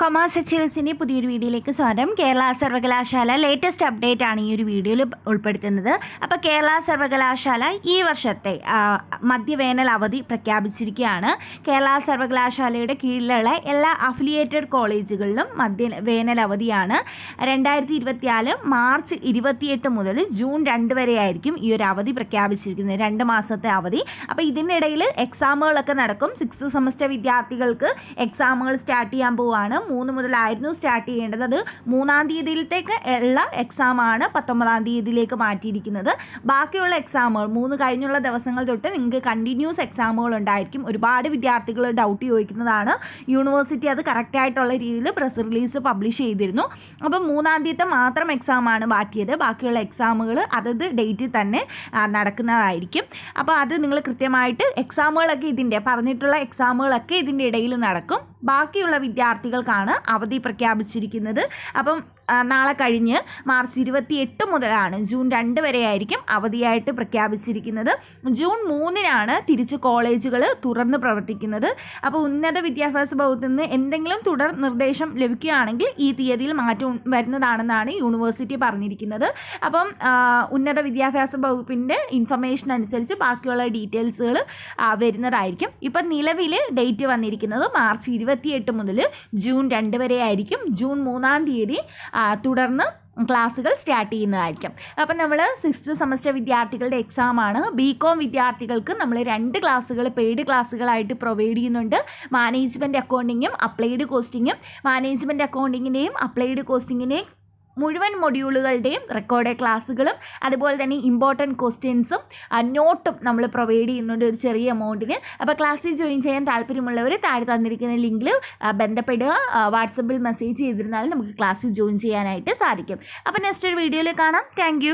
commerce അച്ചീവേഴ്സിൻ്റെ പുതിയൊരു വീഡിയോയിലേക്ക് സ്വാഗതം കേരള സർവകലാശാല ലേറ്റസ്റ്റ് അപ്ഡേറ്റ് ആണ് ഈ ഒരു വീഡിയോയിൽ ഉൾപ്പെടുത്തുന്നത് അപ്പോൾ കേരള സർവകലാശാല ഈ വർഷത്തെ മധ്യവേനൽ അവധി പ്രഖ്യാപിച്ചിരിക്കുകയാണ് കേരള സർവകലാശാലയുടെ കീഴിലുള്ള എല്ലാ അഫിലിയേറ്റഡ് കോളേജുകളിലും മധ്യ വേനൽ അവധിയാണ് രണ്ടായിരത്തി ഇരുപത്തിനാല് മാർച്ച് ഇരുപത്തിയെട്ട് മുതൽ ജൂൺ രണ്ട് വരെ ആയിരിക്കും ഈ ഒരു അവധി പ്രഖ്യാപിച്ചിരിക്കുന്നത് രണ്ട് മാസത്തെ അവധി അപ്പോൾ ഇതിനിടയിൽ എക്സാമുകളൊക്കെ നടക്കും സിക്സ് സെമസ്റ്റർ വിദ്യാർത്ഥികൾക്ക് എക്സാമുകൾ സ്റ്റാർട്ട് ചെയ്യാൻ പോവുകയാണ് മൂന്ന് മുതലായിരുന്നു സ്റ്റാർട്ട് ചെയ്യേണ്ടത് അത് മൂന്നാം തീയതിയിലത്തേക്ക് ഉള്ള എക്സാമാണ് പത്തൊമ്പതാം തീയതിയിലേക്ക് മാറ്റിയിരിക്കുന്നത് ബാക്കിയുള്ള എക്സാമുകൾ മൂന്ന് കഴിഞ്ഞുള്ള ദിവസങ്ങൾ തൊട്ട് നിങ്ങൾക്ക് കണ്ടിന്യൂസ് എക്സാമുകൾ ഉണ്ടായിരിക്കും ഒരുപാട് വിദ്യാർത്ഥികൾ ഡൗട്ട് ചോദിക്കുന്നതാണ് യൂണിവേഴ്സിറ്റി അത് കറക്റ്റായിട്ടുള്ള രീതിയിൽ പ്രസ് റിലീസ് പബ്ലിഷ് ചെയ്തിരുന്നു അപ്പം മൂന്നാം തീയതി മാത്രം എക്സാമാണ് മാറ്റിയത് ബാക്കിയുള്ള എക്സാമുകൾ അതത് ഡേറ്റിൽ തന്നെ നടക്കുന്നതായിരിക്കും അപ്പോൾ അത് നിങ്ങൾ കൃത്യമായിട്ട് എക്സാമുകളൊക്കെ ഇതിൻ്റെ പറഞ്ഞിട്ടുള്ള എക്സാമുകളൊക്കെ ഇതിൻ്റെ ഇടയിൽ നടക്കും ബാക്കിയുള്ള വിദ്യാർത്ഥികൾക്കാണ് അവധി പ്രഖ്യാപിച്ചിരിക്കുന്നത് അപ്പം നാളെ കഴിഞ്ഞ് മാർച്ച് ഇരുപത്തി എട്ട് മുതലാണ് ജൂൺ രണ്ട് വരെയായിരിക്കും അവധിയായിട്ട് പ്രഖ്യാപിച്ചിരിക്കുന്നത് ജൂൺ മൂന്നിനാണ് തിരിച്ച് കോളേജുകൾ തുറന്ന് പ്രവർത്തിക്കുന്നത് അപ്പോൾ ഉന്നത വിദ്യാഭ്യാസ വകുപ്പിൽ നിന്ന് എന്തെങ്കിലും തുടർ നിർദ്ദേശം ലഭിക്കുകയാണെങ്കിൽ ഈ തീയതിയിൽ മാറ്റം വരുന്നതാണെന്നാണ് യൂണിവേഴ്സിറ്റി പറഞ്ഞിരിക്കുന്നത് അപ്പം ഉന്നത വിദ്യാഭ്യാസ വകുപ്പിൻ്റെ ഇൻഫർമേഷൻ അനുസരിച്ച് ബാക്കിയുള്ള ഡീറ്റെയിൽസുകൾ വരുന്നതായിരിക്കും ഇപ്പം നിലവിൽ ഡേറ്റ് വന്നിരിക്കുന്നത് മാർച്ച് ഇരുപത്തിയെട്ട് മുതൽ ജൂൺ രണ്ട് വരെ ആയിരിക്കും ജൂൺ മൂന്നാം തീയതി തുടർന്ന് ക്ലാസ്സുകൾ സ്റ്റാർട്ട് ചെയ്യുന്നതായിരിക്കും അപ്പം നമ്മൾ സിക്സ്ത് സെമസ്റ്റർ വിദ്യാർത്ഥികളുടെ എക്സാമാണ് ബി കോം വിദ്യാർത്ഥികൾക്ക് നമ്മൾ രണ്ട് ക്ലാസ്സുകൾ പെയ്ഡ് ക്ലാസ്സുകളായിട്ട് പ്രൊവൈഡ് ചെയ്യുന്നുണ്ട് മാനേജ്മെൻറ്റ് അക്കൗണ്ടിങ്ങും അപ്ലൈഡ് കോസ്റ്റിങ്ങും മാനേജ്മെൻറ്റ് അക്കൗണ്ടിങ്ങിൻ്റെയും അപ്ലൈഡ് കോസ്റ്റിങ്ങിൻ്റെയും മുഴുവൻ മൊഡ്യൂളുകളുടെയും റെക്കോർഡ് ക്ലാസ്സുകളും അതുപോലെ തന്നെ ഇമ്പോർട്ടൻറ്റ് ക്വസ്റ്റ്യൻസും നോട്ടും നമ്മൾ പ്രൊവൈഡ് ചെയ്യുന്നുണ്ട് ഒരു ചെറിയ എമൗണ്ടിന് അപ്പോൾ ക്ലാസ്സിൽ ജോയിൻ ചെയ്യാൻ താല്പര്യമുള്ളവർ താഴെ തന്നിരിക്കുന്ന ലിങ്കിൽ ബന്ധപ്പെടുക വാട്സപ്പിൽ മെസ്സേജ് ചെയ്തിരുന്നാൽ നമുക്ക് ക്ലാസ്സിൽ ജോയിൻ ചെയ്യാനായിട്ട് സാധിക്കും അപ്പോൾ നെക്സ്റ്റ് ഒരു വീഡിയോയിൽ കാണാം താങ്ക്